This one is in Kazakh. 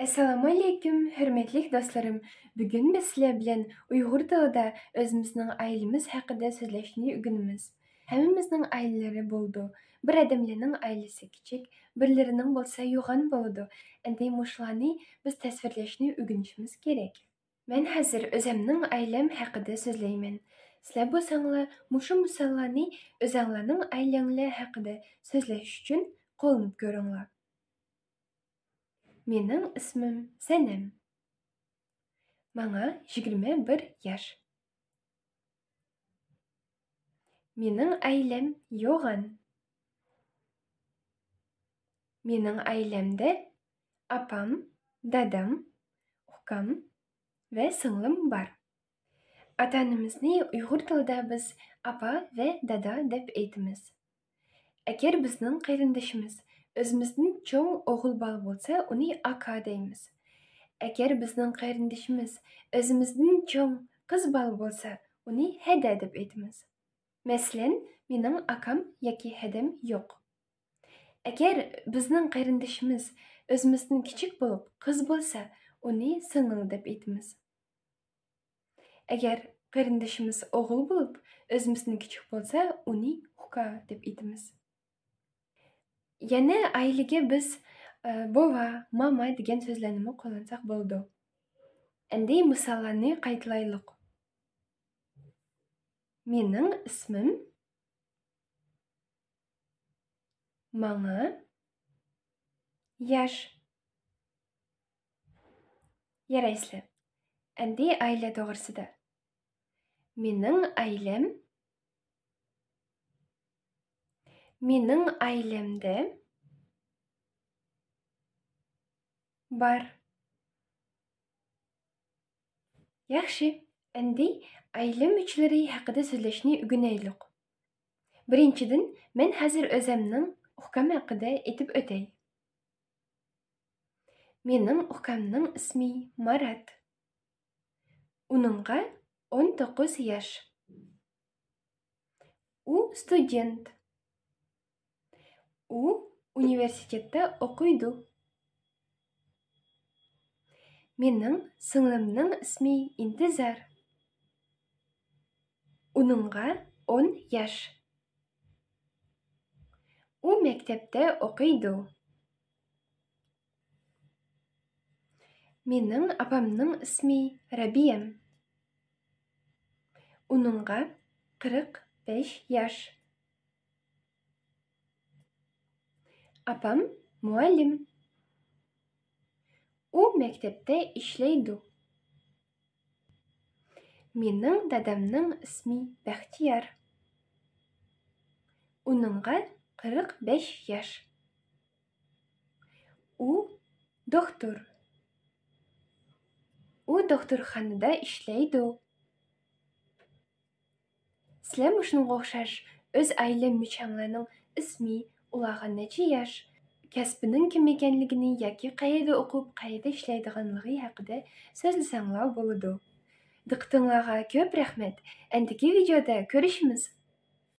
Әссәламу алейкум, хөрмәтлек достарым! Бүген без сезләр белән уйгыр телендә үзебезнең аилебез хакында сөйләшне үгенмиз. Һәммәбезнең аиләләре булды. Бер адамларның аиләсе кичек, бирләренең булса юган булды. Әнде мушланы без тасвирләшне үгенишмиз кирәк. Мен хәзер үземнең аиләм хакында сөйләймен. Сезләр булсаңлар, мушы мусалланы үзеңләрнең аиләңләр хакында сөйләш өчен кулланып көрәңләр менің ісімім сәнім. маңа 21 бір яш менің әйләм йоған менің әйләмді апам дадам құқам вә сыңлым бар ата анамызды ұйғыр тілде біз апа вә дада деп айтамыз әкер біздің қайрындышымыз Өзіміздің чоң оғыл бал болса, уни ака дейміз. Әгер біздің қарындышымыз өзіміздің чоң қыз бал болса, оны хәдә деп әйтеміз. Мәселен, менің акам яки хәдәм жоқ. Әгер біздің қарындышымыз өзіміздің кичік болып, қыз болса, оны сіңіл деп әйтеміз. Әгер қарындышымыз оғыл болып, өзіміздің кичік болса, оны хука деп әйтеміз. Яны айліге біз бова мама деген сөзләнімі қолдансақ болды әнде мысаланы қайтылайлық. менің ісмім маңа яш Ярайсы. әнде айля доғырсыды. менің айлым менің әйелімде бар yaxshi endi әйлем мүчеләре хакында үгін әйліқ. біріншіден мен әзір өзімнің ұқкам хакында етіп өтей. Менің ұқкамның ісмей Марат. Уныңға 19 яш. У студент. У, университетте оқиды. Менің сіңлімнің ісмей Интизар. Уныңға 10 яш. У мектепте оқиды. Менің апамның ісмей Рабием. Уныңға 45 яш. апам мұғалім ол мектепте ішлейді менің дадамның ісмі бәхтияр оныңға қырық бес жаш ол доктор ол докторханада ішлейді сләм үшін оқшаш өз айлы мүчәңләнің ісмі уларга нәчі яш кәсібінің кім екенлігіне яки қайда оқып қайда ішләйдіғанлығы хақыда сөзлесаңлау болады Дықтыңлаға көп рахмет әндігі видеода көрішіміз